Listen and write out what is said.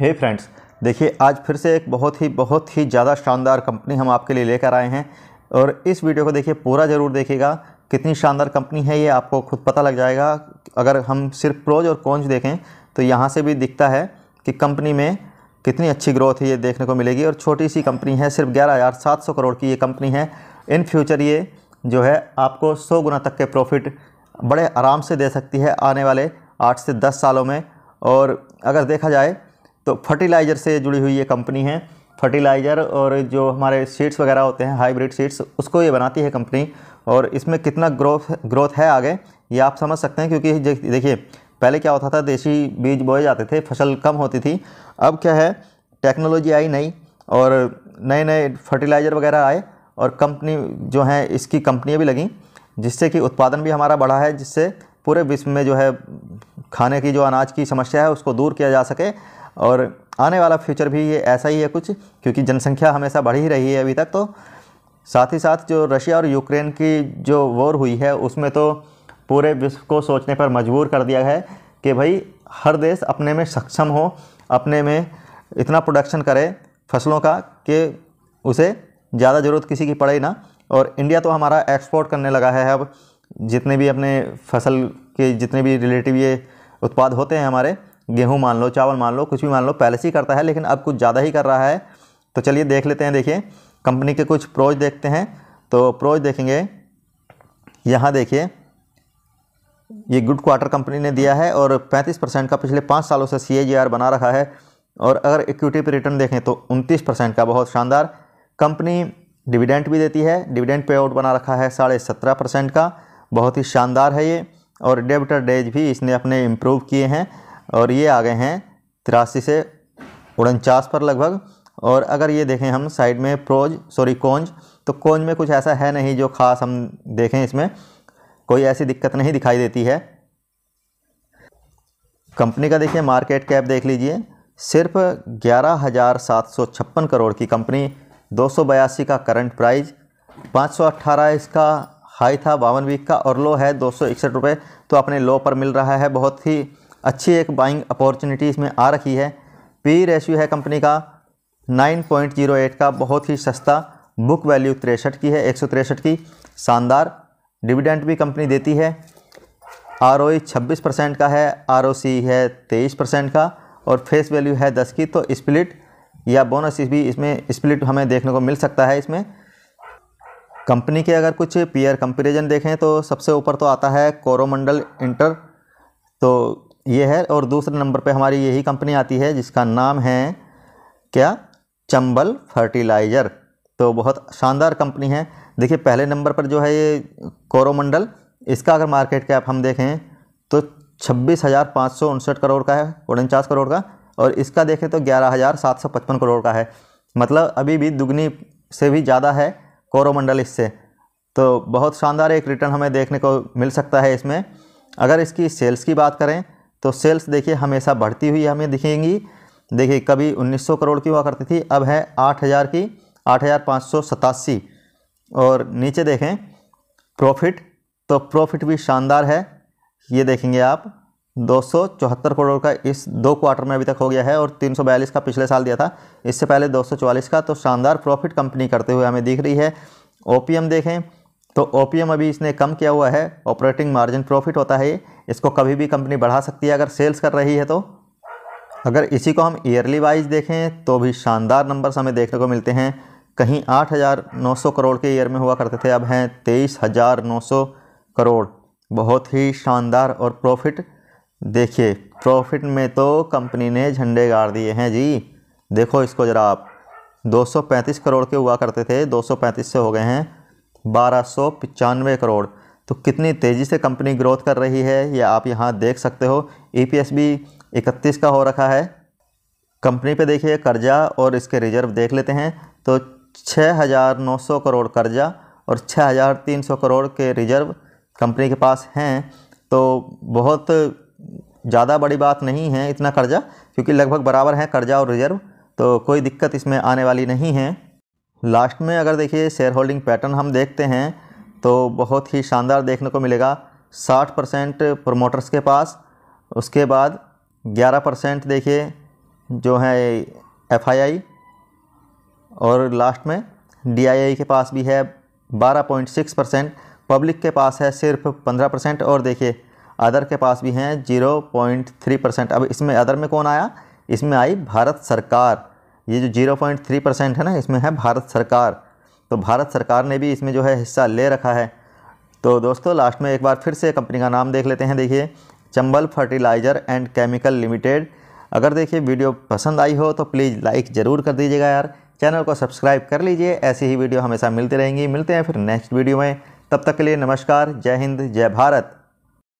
हे hey friends देखिए आज फिर से एक बहुत ही बहुत ही ज़्यादा शानदार कंपनी हम आपके लिए लेकर आए हैं और इस वीडियो को देखिए पूरा ज़रूर देखिएगा कितनी शानदार कंपनी है ये आपको खुद पता लग जाएगा अगर हम सिर्फ प्रोज और कॉन्ज देखें तो यहाँ से भी दिखता है कि कंपनी में कितनी अच्छी ग्रोथ है ये देखने को मिलेगी और छोटी सी कंपनी है सिर्फ ग्यारह हज़ार सात सौ करोड़ की ये कंपनी है इन फ्यूचर ये जो है आपको सौ गुना तक के प्रॉफिट बड़े आराम से दे सकती है आने वाले आठ से दस सालों में और अगर देखा जाए तो फर्टिलाइज़र से जुड़ी हुई ये कंपनी है फर्टिलाइज़र और जो हमारे सीड्स वगैरह होते हैं हाइब्रिड सीड्स उसको ये बनाती है कंपनी और इसमें कितना ग्रोथ ग्रोथ है आगे ये आप समझ सकते हैं क्योंकि देखिए पहले क्या होता था देसी बीज बोए जाते थे फसल कम होती थी अब क्या है टेक्नोलॉजी आई नई और नए नए फर्टिलाइज़र वगैरह आए और कंपनी जो है इसकी कंपनियाँ भी लगें जिससे कि उत्पादन भी हमारा बढ़ा है जिससे पूरे विश्व में जो है खाने की जो अनाज की समस्या है उसको दूर किया जा सके और आने वाला फ्यूचर भी ये ऐसा ही है कुछ क्योंकि जनसंख्या हमेशा बढ़ ही रही है अभी तक तो साथ ही साथ जो रशिया और यूक्रेन की जो वॉर हुई है उसमें तो पूरे विश्व को सोचने पर मजबूर कर दिया है कि भाई हर देश अपने में सक्षम हो अपने में इतना प्रोडक्शन करे फसलों का कि उसे ज़्यादा ज़रूरत किसी की पड़े ना और इंडिया तो हमारा एक्सपोर्ट करने लगा है अब जितने भी अपने फसल के जितने भी रिलेटिव ये उत्पाद होते हैं हमारे गेहूँ मान लो चावल मान लो कुछ भी मान लो पहले से ही करता है लेकिन अब कुछ ज़्यादा ही कर रहा है तो चलिए देख लेते हैं देखिए कंपनी के कुछ प्रोज देखते हैं तो प्रोज देखेंगे यहाँ देखिए ये गुड क्वार्टर कंपनी ने दिया है और 35 परसेंट का पिछले पाँच सालों से सी बना रखा है और अगर इक्विटी पर रिटर्न देखें तो 29 परसेंट का बहुत शानदार कंपनी डिविडेंट भी देती है डिविडेंट पे आउट बना रखा है साढ़े सत्रह परसेंट का बहुत ही शानदार है ये और डेबिटर डेज भी इसने अपने इम्प्रूव किए हैं और ये आ गए हैं तिरासी से उनचास पर लगभग और अगर ये देखें हम साइड में प्रोज सॉरी कोंज तो कोंज में कुछ ऐसा है नहीं जो ख़ास हम देखें इसमें कोई ऐसी दिक्कत नहीं दिखाई देती है कंपनी का देखिए मार्केट कैप देख लीजिए सिर्फ ग्यारह हज़ार सात सौ छप्पन करोड़ की कंपनी दो सौ बयासी का करंट प्राइस पाँच सौ अट्ठारह इसका हाई था बावन वीक का और लो है दो सौ इकसठ रुपये तो अपने लो पर मिल रहा है बहुत ही अच्छी एक बाइंग अपॉर्चुनिटी इसमें आ रखी है पी रेशियो है कंपनी का 9.08 का बहुत ही सस्ता बुक वैल्यू तिरसठ की है एक की शानदार डिविडेंट भी कंपनी देती है आर ओ e छब्बीस परसेंट का है आर ओ सी है तेईस परसेंट का और फेस वैल्यू है दस की तो स्प्लिट या बोनस भी इसमें स्प्लिट हमें देखने को मिल सकता है इसमें कंपनी के अगर कुछ पीयर कंपेरिजन देखें तो सबसे ऊपर तो आता है कोरोमंडल इंटर तो ये है और दूसरे नंबर पे हमारी यही कंपनी आती है जिसका नाम है क्या चंबल फर्टिलाइज़र तो बहुत शानदार कंपनी है देखिए पहले नंबर पर जो है ये कोरोमंडल इसका अगर मार्केट कैप हम देखें तो छब्बीस हज़ार पाँच सौ उनसठ करोड़ का है उनचास करोड़ का और इसका देखें तो ग्यारह हज़ार सात सौ पचपन करोड़ का है मतलब अभी भी दुगनी से भी ज़्यादा है कोरोमंडल इससे तो बहुत शानदार एक रिटर्न हमें देखने को मिल सकता है इसमें अगर इसकी सेल्स की बात करें तो सेल्स देखिए हमेशा बढ़ती हुई हमें दिखेंगी देखिए कभी 1900 करोड़ की हुआ करती थी अब है 8000 की आठ और नीचे देखें प्रॉफिट तो प्रॉफिट भी शानदार है ये देखेंगे आप दो करोड़ का इस दो क्वार्टर में अभी तक हो गया है और 342 का पिछले साल दिया था इससे पहले 244 का तो शानदार प्रॉफिट कंपनी करते हुए हमें दिख रही है ओपीएम देखें तो ओ अभी इसने कम किया हुआ है ऑपरेटिंग मार्जिन प्रॉफिट होता है इसको कभी भी कंपनी बढ़ा सकती है अगर सेल्स कर रही है तो अगर इसी को हम ईयरली वाइज देखें तो भी शानदार नंबर्स हमें देखने को मिलते हैं कहीं आठ हज़ार नौ सौ करोड़ के ईयर में हुआ करते थे अब हैं तेईस हज़ार नौ सौ करोड़ बहुत ही शानदार और प्रॉफिट देखिए प्रॉफिट में तो कंपनी ने झंडे गाड़ दिए हैं जी देखो इसको ज़रा आप 235 करोड़ के हुआ करते थे 235 से हो गए हैं बारह सौ पचानवे करोड़ तो कितनी तेज़ी से कंपनी ग्रोथ कर रही है ये आप यहाँ देख सकते हो ई पी एस भी इकतीस का हो रखा है कंपनी पे देखिए कर्जा और इसके रिजर्व देख लेते हैं तो छः हज़ार नौ सौ करोड़ कर्जा और छः हज़ार तीन सौ करोड़ के रिजर्व कंपनी के पास हैं तो बहुत ज़्यादा बड़ी बात नहीं है इतना कर्जा क्योंकि लगभग बराबर है कर्जा और रिजर्व तो कोई दिक्कत इसमें आने वाली नहीं है लास्ट में अगर देखिए शेयर होल्डिंग पैटर्न हम देखते हैं तो बहुत ही शानदार देखने को मिलेगा 60 परसेंट प्रोमोटर्स के पास उसके बाद 11 परसेंट देखिए जो है एफआईआई और लास्ट में डीआईआई के पास भी है 12.6 परसेंट पब्लिक के पास है सिर्फ 15 परसेंट और देखिए अदर के पास भी हैं 0.3 परसेंट अब इसमें अदर में कौन आया इसमें आई भारत सरकार ये जो जीरो पॉइंट थ्री परसेंट है ना इसमें है भारत सरकार तो भारत सरकार ने भी इसमें जो है हिस्सा ले रखा है तो दोस्तों लास्ट में एक बार फिर से कंपनी का नाम देख लेते हैं देखिए Chambal fertiliser and chemical limited अगर देखिए वीडियो पसंद आई हो तो प्लीज़ लाइक ज़रूर कर दीजिएगा यार चैनल को सब्सक्राइब कर लीजिए ऐसी ही वीडियो हमेशा मिलती रहेंगी मिलते हैं फिर नेक्स्ट वीडियो में तब तक के लिए नमस्कार जय हिंद जय भारत